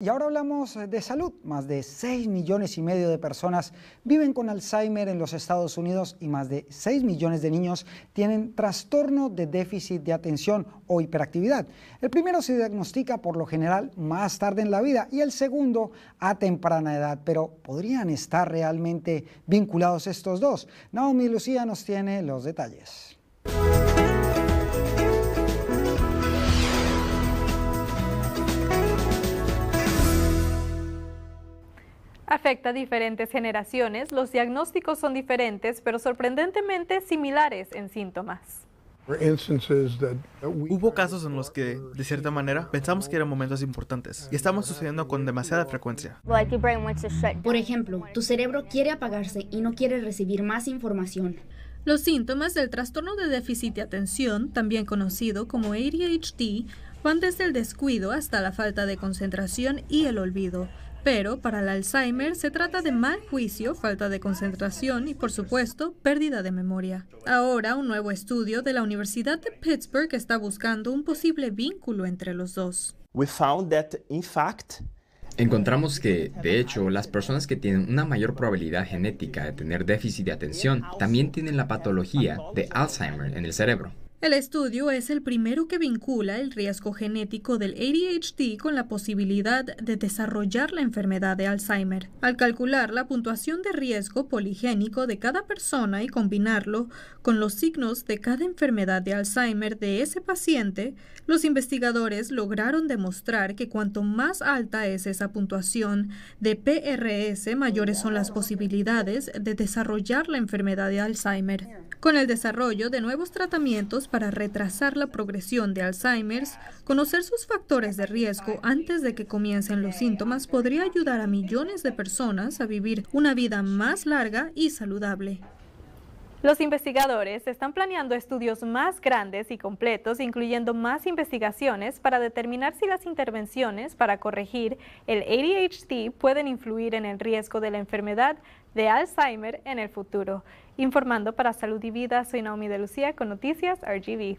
Y ahora hablamos eh, de salud. Más de 6 millones y medio de personas viven con Alzheimer en los Estados Unidos y más de 6 millones de niños tienen trastorno de déficit de atención o hiperactividad. El primero se diagnostica por lo general más tarde en la vida y el segundo a temprana edad, pero ¿podrían estar realmente vinculados estos dos? Naomi Lucía nos tiene los detalles. Afecta a diferentes generaciones, los diagnósticos son diferentes, pero sorprendentemente similares en síntomas. Hubo casos en los que, de cierta manera, pensamos que eran momentos importantes y estamos sucediendo con demasiada frecuencia. Por ejemplo, tu cerebro quiere apagarse y no quiere recibir más información. Los síntomas del trastorno de déficit de atención, también conocido como ADHD, van desde el descuido hasta la falta de concentración y el olvido. Pero para el Alzheimer se trata de mal juicio, falta de concentración y, por supuesto, pérdida de memoria. Ahora, un nuevo estudio de la Universidad de Pittsburgh está buscando un posible vínculo entre los dos. We found that, in fact, Encontramos que, de hecho, las personas que tienen una mayor probabilidad genética de tener déficit de atención también tienen la patología de Alzheimer en el cerebro. El estudio es el primero que vincula el riesgo genético del ADHD con la posibilidad de desarrollar la enfermedad de Alzheimer. Al calcular la puntuación de riesgo poligénico de cada persona y combinarlo con los signos de cada enfermedad de Alzheimer de ese paciente, los investigadores lograron demostrar que cuanto más alta es esa puntuación de PRS, mayores son las posibilidades de desarrollar la enfermedad de Alzheimer. Con el desarrollo de nuevos tratamientos, para retrasar la progresión de Alzheimer's, conocer sus factores de riesgo antes de que comiencen los síntomas podría ayudar a millones de personas a vivir una vida más larga y saludable. Los investigadores están planeando estudios más grandes y completos, incluyendo más investigaciones para determinar si las intervenciones para corregir el ADHD pueden influir en el riesgo de la enfermedad de Alzheimer en el futuro. Informando para Salud y Vida, soy Naomi de Lucía con Noticias RGB.